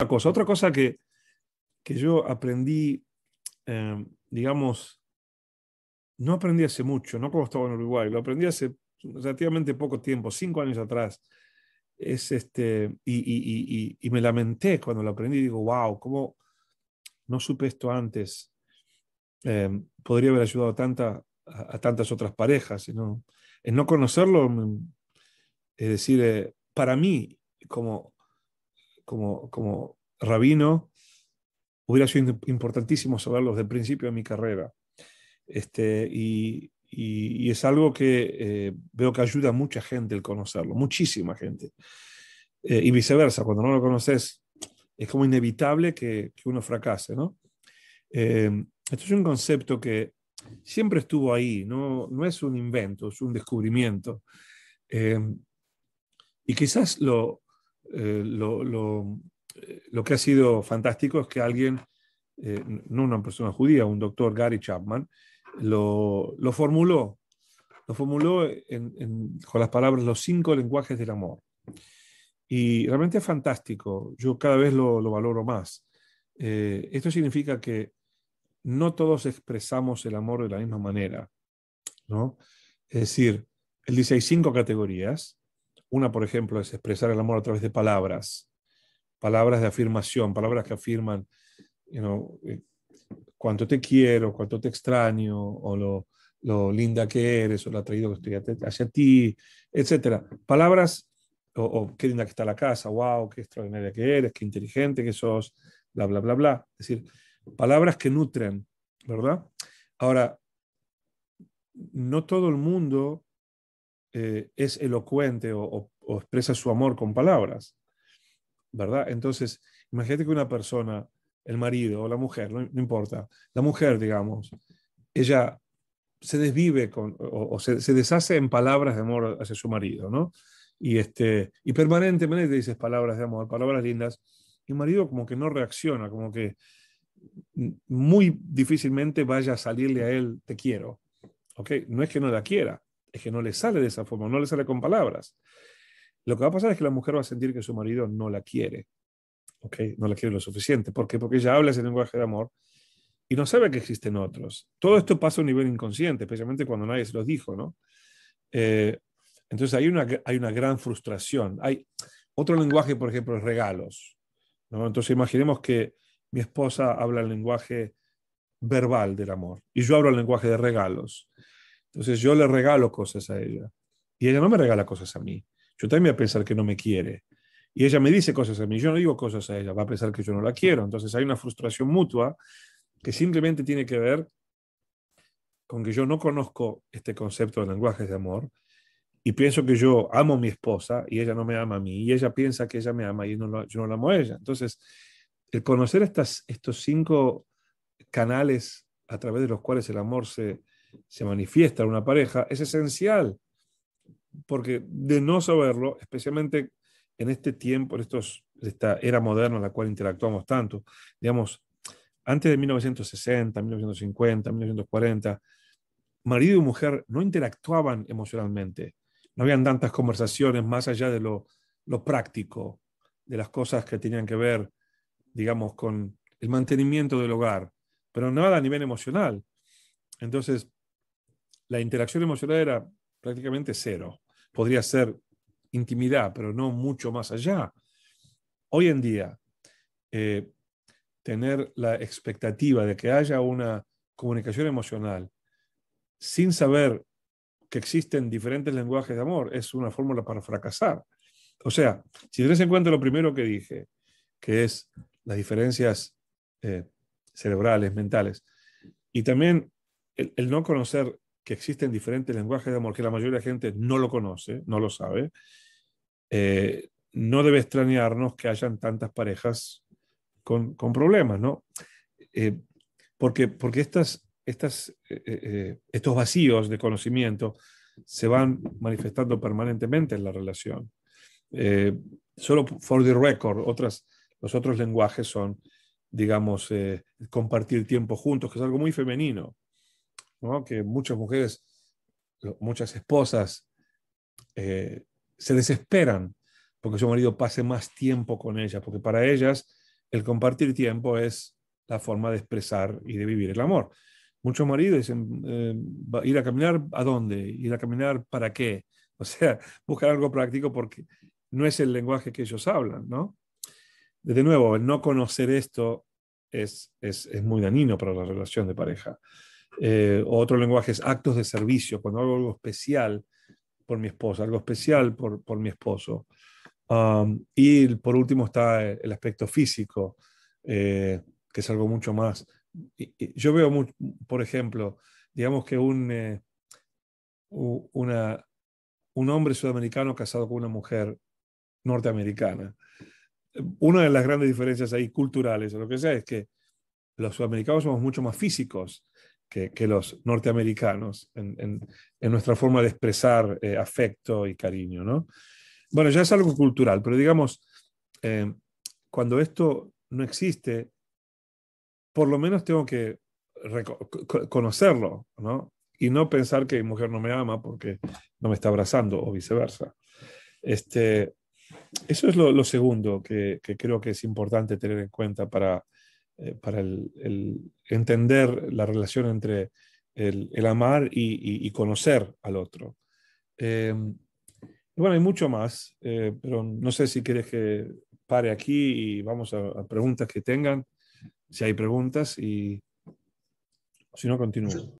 Otra cosa que, yo aprendí, em, digamos, no aprendí hace mucho, no como estaba en Uruguay, lo aprendí hace relativamente poco tiempo, cinco años atrás. Es este, y, me lamenté cuando lo aprendí, digo, wow, ¿cómo no supe esto antes? Em, podría haber ayudado tanta, a, tantas otras parejas. ¿no? En no conocerlo, mm, es decir, eh, para mí, como como, como rabino, hubiera sido importantísimo saberlo desde el principio de mi carrera. Este, y, y, es algo que eh, veo que ayuda a mucha gente el conocerlo, muchísima gente. Eh, y viceversa, cuando no lo conoces, es como inevitable que, uno fracase, ¿no? Eh, esto es un concepto que siempre estuvo ahí, no, no es un invento, es un descubrimiento. y quizás lo, eh, eh, lo, que ha sido fantástico es que alguien, eh, no una persona judía, un doctor Gary Chapman, lo, formuló, lo formuló con las palabras los cinco lenguajes del amor. Y realmente es fantástico, yo cada vez lo, valoro más. esto significa que no todos expresamos el amor de la misma manera, ¿no? Es decir, él dice, hay cinco categorías, una, por ejemplo, es expresar el amor a través de palabras, palabras de afirmación, palabras que afirman you eh, cuánto te quiero, cuánto te extraño, o lo, linda que eres, o lo atraído que estoy hacia ti, etc. Palabras, o, o, qué linda que está la casa, wow, qué extraordinaria que eres, qué inteligente que sos, bla, bla, bla, bla. Es decir, palabras que nutren, ¿verdad? Ahora, no todo el mundo eh, es elocuente o, expresa su amor con palabras, ¿verdad? Entonces, imagínate que una persona, el marido o la mujer, no, importa, la mujer, digamos, ella se desvive con, o, se, deshace en palabras de amor hacia su marido, ¿no? Y, este, y permanentemente dices palabras de amor, palabras lindas, y el marido como que no reacciona, como que muy difícilmente vaya a salirle a él, te quiero. ¿ok? No es que no la quiera, es que no le sale de esa forma, no le sale con palabras. Lo que va a pasar es que la mujer va a sentir que su marido no la quiere, ¿ok? No la quiere lo suficiente. ¿Por qué? Porque ella habla ese lenguaje de amor y no sabe que existen otros. Todo esto pasa a un nivel inconsciente, especialmente cuando nadie se los dijo, ¿no? Eh, entonces hay una, hay una gran frustración. Hay otro lenguaje, por ejemplo, es regalos. Entonces imaginemos que mi esposa habla el lenguaje verbal del amor y yo hablo el lenguaje de regalos. Entonces yo le regalo cosas a ella. Y ella no me regala cosas a mí. Yo también voy a pensar que no me quiere. Y ella me dice cosas a mí, yo no digo cosas a ella, va a pensar que yo no la quiero. Entonces hay una frustración mutua que simplemente tiene que ver con que yo no conozco este concepto de lenguajes de amor y pienso que yo amo a mi esposa y ella no me ama a mí y ella piensa que ella me ama y no yo no la amo a ella. Entonces, el conocer estas, estos cinco canales a través de los cuales el amor se, se manifiesta en una pareja es esencial, porque de no saberlo, especialmente en este tiempo, en estos, esta era moderna en la cual interactuamos tanto, digamos, antes de 1960, 1950, 1940, marido y mujer no interactuaban emocionalmente, no habían tantas conversaciones más allá de lo, lo práctico, de las cosas que tenían que ver, digamos, con el mantenimiento del hogar, pero nada a nivel emocional. Entonces, la interacción emocional era prácticamente cero. Podría ser intimidad, pero no mucho más allá. Hoy en día, eh, tener la expectativa de que haya una comunicación emocional sin saber que existen diferentes lenguajes de amor es una fórmula para fracasar. O sea, si tenés en cuenta lo primero que dije, que es las diferencias eh, cerebrales, mentales, y también el no conocer que existen diferentes lenguajes de amor que la mayoría de la gente no lo conoce, no lo sabe, eh, no debe extrañarnos que hayan tantas parejas con, con problemas, ¿no? Eh, porque porque estas, estas, eh, estos vacíos de conocimiento se van manifestando permanentemente en la relación. solo for the record, otras, los otros lenguajes son, digamos, compartir tiempo juntos, que es algo muy femenino que muchas mujeres, muchas esposas, eh, se desesperan porque su marido pase más tiempo con ellas, porque para ellas el compartir tiempo es la forma de expresar y de vivir el amor. Muchos maridos dicen, eh, ir a caminar a dónde, ir a caminar para qué. O sea, buscar algo práctico porque no es el lenguaje que ellos hablan, ¿no? De nuevo, el no conocer esto es, es muy dañino para la relación de pareja. Eh, otro lenguaje es actos de servicio, cuando hago algo especial por mi esposa, algo especial por, por mi esposo. Um, y por último está eh, el aspecto físico, eh, que es algo mucho más. Yo veo, por ejemplo, digamos que un, eh, una, un hombre sudamericano casado con una mujer norteamericana. Una de las grandes diferencias ahí culturales, o lo que sea, es que los sudamericanos somos mucho más físicos que, los norteamericanos en, nuestra forma de expresar eh, afecto y cariño. Bueno, ya es algo cultural, pero digamos, eh, cuando esto no existe, por lo menos tengo que conocerlo, Y no pensar que mi mujer no me ama porque no me está abrazando o viceversa. Este, eso es lo, segundo que, creo que es importante tener en cuenta para eh, para entender la relación entre el, amar y, conocer al otro. Em, bueno, hay mucho más, eh, pero no sé si quieres que pare aquí y vamos a, a preguntas que tengan, si hay preguntas y si no, continúo.